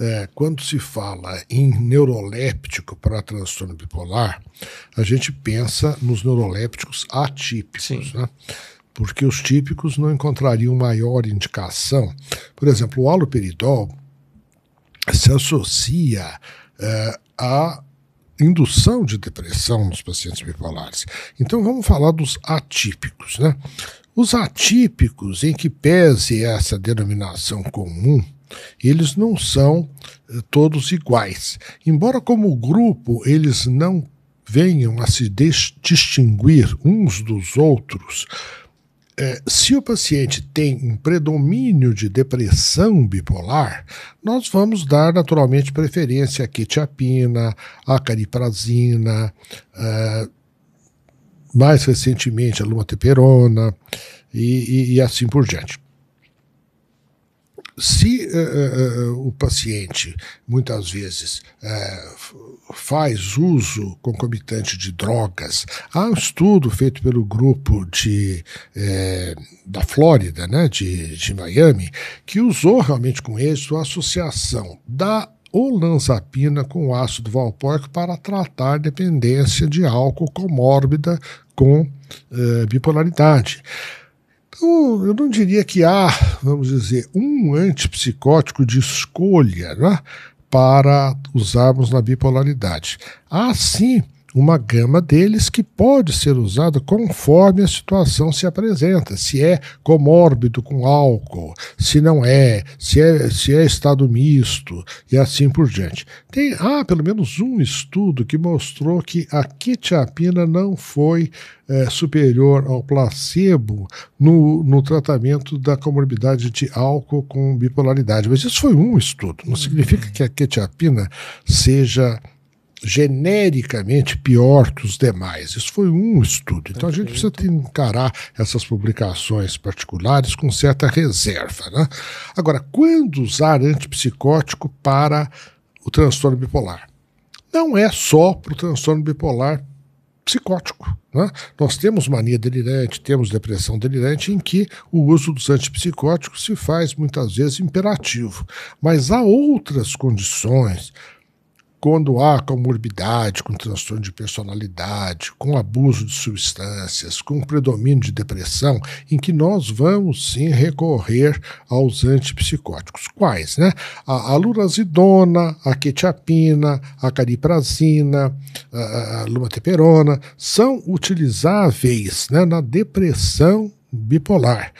é, quando se fala em neuroléptico para transtorno bipolar, a gente pensa nos neurolépticos atípicos, né? Porque os típicos não encontrariam maior indicação. Por exemplo, o haloperidol se associa é, indução de depressão nos pacientes bipolares. Então vamos falar dos atípicos, né? Os atípicos, em que pese essa denominação comum, eles não são eh, todos iguais. Embora como grupo eles não venham a se distinguir uns dos outros, é, se o paciente tem um predomínio de depressão bipolar, nós vamos dar naturalmente preferência à quetiapina, à cariprazina, eh, mais recentemente a lumateperona e, e, e assim por diante se uh, uh, o paciente muitas vezes uh, faz uso concomitante de drogas, há um estudo feito pelo grupo de, da Flórida, né, de, de Miami, que usou realmente com êxito a associação da olanzapina com ácido valpórico para tratar dependência de álcool comórbida com bipolaridade. Então, eu não diria que há, vamos dizer, um antipsicótico de escolha né, para usarmos na bipolaridade. Há sim uma gama deles que pode ser usada conforme a situação se apresenta, se é comórbido com álcool, se não é, se é, se é estado misto e assim por diante. Tem há ah, pelo menos um estudo que mostrou que a quetiapina não foi é, superior ao placebo no, no tratamento da comorbidade de álcool com bipolaridade. Mas isso foi um estudo, não significa que a quetiapina seja genericamente pior que os demais. Isso foi um estudo. Então a gente precisa encarar essas publicações particulares com certa reserva. Né? Agora, quando usar antipsicótico para o transtorno bipolar? Não é só para o transtorno bipolar psicótico. Né? Nós temos mania delirante, temos depressão delirante, em que o uso dos antipsicóticos se faz muitas vezes imperativo. Mas há outras condições quando há comorbidade com transtorno de personalidade, com abuso de substâncias, com predomínio de depressão, em que nós vamos sim recorrer aos antipsicóticos. Quais, né? A, a lurazidona, a quetiapina, a cariprazina, a, a lumateperona são utilizáveis né, na depressão bipolar.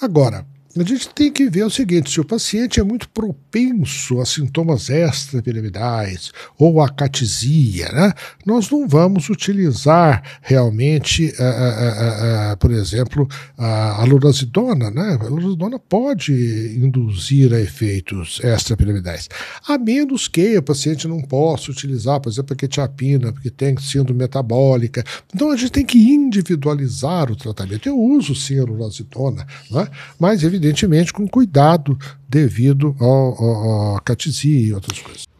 Agora, a gente tem que ver o seguinte: se o paciente é muito propenso a sintomas extrapiramidais ou a catesia, né, nós não vamos utilizar realmente, eh, eh, eh, por exemplo, a lurazidona. Né? A lurazidona pode induzir a efeitos extrapiramidais, a menos que o paciente não possa utilizar, por exemplo, a quetiapina, porque tem síndrome metabólica. Então a gente tem que individualizar o tratamento. Eu uso sim a lurazidona, né? mas evidentemente evidentemente com cuidado devido ao, ao, ao catizia e outras coisas.